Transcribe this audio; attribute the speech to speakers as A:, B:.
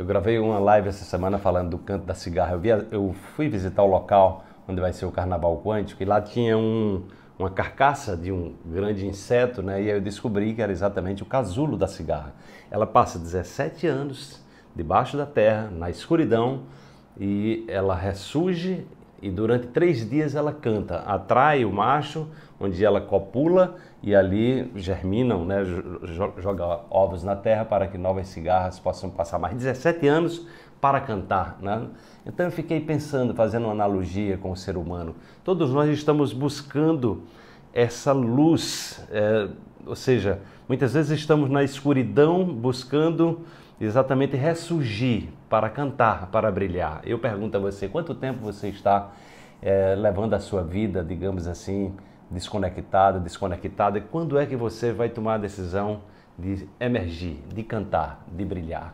A: Eu gravei uma live essa semana falando do canto da cigarra. Eu, via, eu fui visitar o local onde vai ser o carnaval quântico e lá tinha um, uma carcaça de um grande inseto, né? E aí eu descobri que era exatamente o casulo da cigarra. Ela passa 17 anos debaixo da terra, na escuridão, e ela ressurge e durante três dias ela canta, atrai o macho, onde ela copula e ali germinam, né, joga ovos na terra para que novas cigarras possam passar mais 17 anos para cantar. Né? Então eu fiquei pensando, fazendo uma analogia com o ser humano. Todos nós estamos buscando essa luz, é, ou seja, muitas vezes estamos na escuridão buscando exatamente ressurgir, para cantar, para brilhar. Eu pergunto a você, quanto tempo você está é, levando a sua vida, digamos assim, desconectada, desconectada? E quando é que você vai tomar a decisão de emergir, de cantar, de brilhar?